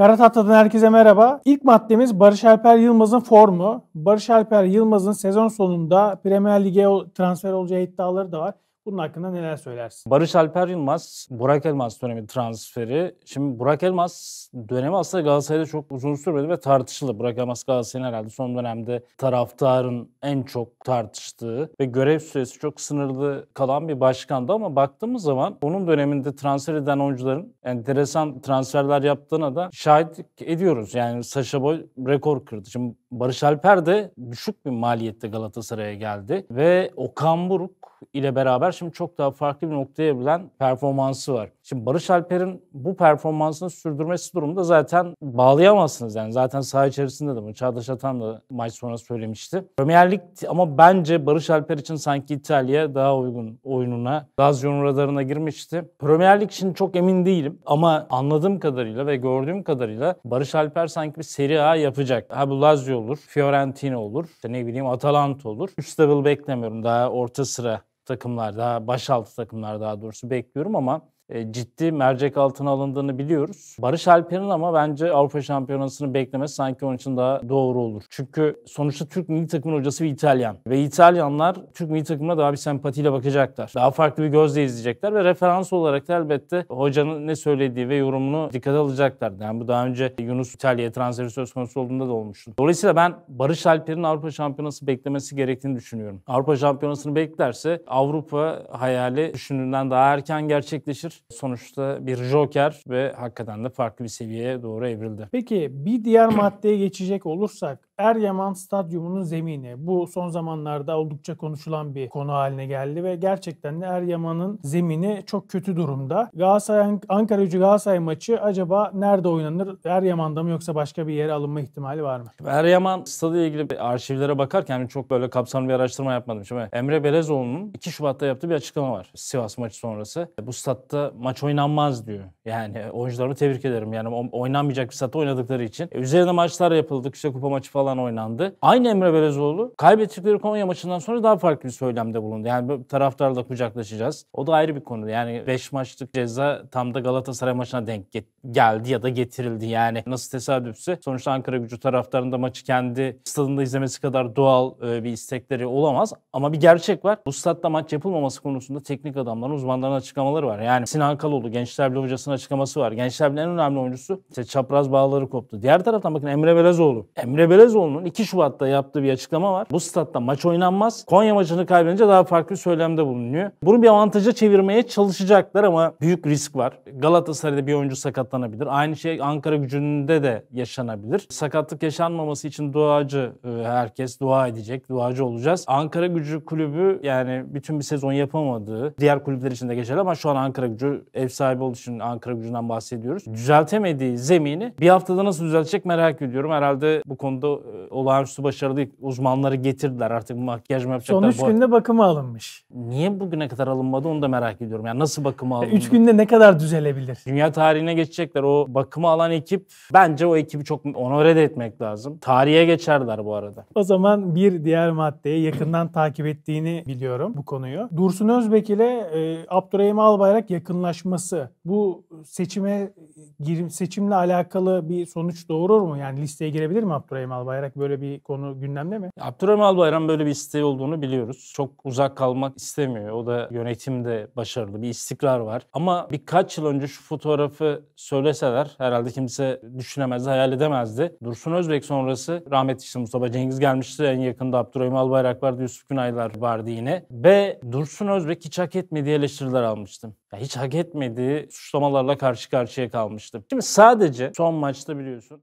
Kara Tahta'dan herkese merhaba. İlk maddemiz Barış Alper Yılmaz'ın formu. Barış Alper Yılmaz'ın sezon sonunda Premier Lig'e transfer olacağı iddiaları da var. Bunun hakkında neler söylersin? Barış Alper Yılmaz, Burak Elmas dönemi transferi. Şimdi Burak Elmas dönemi aslında Galatasaray'da çok uzun sürmedi ve tartışıldı. Burak Elmas Galatasaray'ın herhalde son dönemde taraftarın en çok tartıştığı ve görev süresi çok sınırlı kalan bir başkandı ama baktığımız zaman onun döneminde transfer eden oyuncuların enteresan transferler yaptığına da şahit ediyoruz. Yani Saşa Boy rekor kırdı. Şimdi Barış Alper de düşük bir maliyette Galatasaray'a geldi ve Okan Buruk ile beraber şimdi çok daha farklı bir noktaya bilen performansı var. Şimdi Barış Alper'in bu performansını sürdürmesi durumunda zaten bağlayamazsınız yani. Zaten saha içerisinde de bunu Çağdaş Atan da maç sonrası söylemişti. Premier Lig ama bence Barış Alper için sanki İtalya daha uygun oyununa, Lazio'nun radarına girmişti. Premier Lig için çok emin değilim ama anladığım kadarıyla ve gördüğüm kadarıyla Barış Alper sanki bir seri A yapacak. Ha bu Lazio olur, Fiorentina olur, işte ne bileyim Atalanta olur. Üç double beklemiyorum daha orta sıra takımlar daha baş altı takımlar daha doğrusu bekliyorum ama e, ciddi mercek altına alındığını biliyoruz. Barış Alper'in ama bence Avrupa Şampiyonası'nı beklemesi sanki onun için daha doğru olur. Çünkü sonuçta Türk milli takımın hocası bir İtalyan. Ve İtalyanlar Türk milli takımına daha bir sempatiyle bakacaklar. Daha farklı bir gözle izleyecekler ve referans olarak da elbette hocanın ne söylediği ve yorumunu dikkate alacaklar. Yani bu daha önce Yunus İtalya'ya transferi söz konusu olduğunda da olmuştu. Dolayısıyla ben Barış Alper'in Avrupa Şampiyonası beklemesi gerektiğini düşünüyorum. Avrupa Şampiyonası'nı beklerse Avrupa hayali düşündüğünden daha erken gerçekleşir. Sonuçta bir joker ve hakikaten de farklı bir seviyeye doğru evrildi. Peki bir diğer maddeye geçecek olursak Eryaman Stadyumu'nun zemini. Bu son zamanlarda oldukça konuşulan bir konu haline geldi ve gerçekten de Eryaman'ın zemini çok kötü durumda. Galatasaray Ankara Gücü Galatasaray maçı acaba nerede oynanır? Eryaman'da mı yoksa başka bir yere alınma ihtimali var mı? Eryaman stadı ile ilgili arşivlere bakarken hani çok böyle kapsamlı bir araştırma yapmadım. Şimdi Emre Belezoğlu'nun 2 Şubat'ta yaptığı bir açıklama var. Sivas maçı sonrası. E, bu statta maç oynanmaz diyor. Yani oyuncularımı tebrik ederim. Yani oynanmayacak bir statta oynadıkları için. E, üzerine maçlar yapıldı. İşte kupa maçı falan falan oynandı. Aynı Emre Belezoğlu kaybettikleri Konya maçından sonra daha farklı bir söylemde bulundu. Yani taraftarla kucaklaşacağız. O da ayrı bir konu. Yani 5 maçlık ceza tam da Galatasaray maçına denk get- geldi ya da getirildi. Yani nasıl tesadüfse sonuçta Ankara gücü taraftarında maçı kendi stadında izlemesi kadar doğal e, bir istekleri olamaz. Ama bir gerçek var. Bu statta maç yapılmaması konusunda teknik adamların, uzmanların açıklamaları var. Yani Sinan Kaloğlu, Gençler Birliği hocasının açıklaması var. Gençler Birliği'nin en önemli oyuncusu işte çapraz bağları koptu. Diğer taraftan bakın Emre Belezoğlu. Emre Belezoğlu Davutoğlu'nun 2 Şubat'ta yaptığı bir açıklama var. Bu statta maç oynanmaz. Konya maçını kaybedince daha farklı söylemde bulunuyor. Bunu bir avantaja çevirmeye çalışacaklar ama büyük risk var. Galatasaray'da bir oyuncu sakatlanabilir. Aynı şey Ankara gücünde de yaşanabilir. Sakatlık yaşanmaması için duacı e, herkes dua edecek. Duacı olacağız. Ankara gücü kulübü yani bütün bir sezon yapamadığı diğer kulüpler için de geçerli ama şu an Ankara gücü ev sahibi olduğu için Ankara gücünden bahsediyoruz. Düzeltemediği zemini bir haftada nasıl düzeltecek merak ediyorum. Herhalde bu konuda bu e, olağanüstü başarılı uzmanları getirdiler artık makyaj mı yapacaklar. Son 3 günde bakıma alınmış. Niye bugüne kadar alınmadı onu da merak ediyorum. Yani nasıl bakıma alındı? 3 günde ne kadar düzelebilir? Dünya tarihine geçecekler. O bakıma alan ekip bence o ekibi çok onore de etmek lazım. Tarihe geçerler bu arada. O zaman bir diğer maddeye yakından takip ettiğini biliyorum bu konuyu. Dursun Özbek ile e, Abdurrahim Albayrak yakınlaşması bu seçime girim seçimle alakalı bir sonuç doğurur mu? Yani listeye girebilir mi Abdurrahim Albayrak? Albayrak böyle bir konu gündemde mi? Abdurrahim Albayrak'ın böyle bir isteği olduğunu biliyoruz. Çok uzak kalmak istemiyor. O da yönetimde başarılı bir istikrar var. Ama birkaç yıl önce şu fotoğrafı söyleseler herhalde kimse düşünemezdi, hayal edemezdi. Dursun Özbek sonrası rahmetli işte Mustafa Cengiz gelmişti. En yakında Abdurrahim Albayrak vardı, Yusuf Günaylar vardı yine. Ve Dursun Özbek hiç hak etmediği eleştiriler almıştım. Ya hiç hak etmediği suçlamalarla karşı karşıya kalmıştım. Şimdi sadece son maçta biliyorsun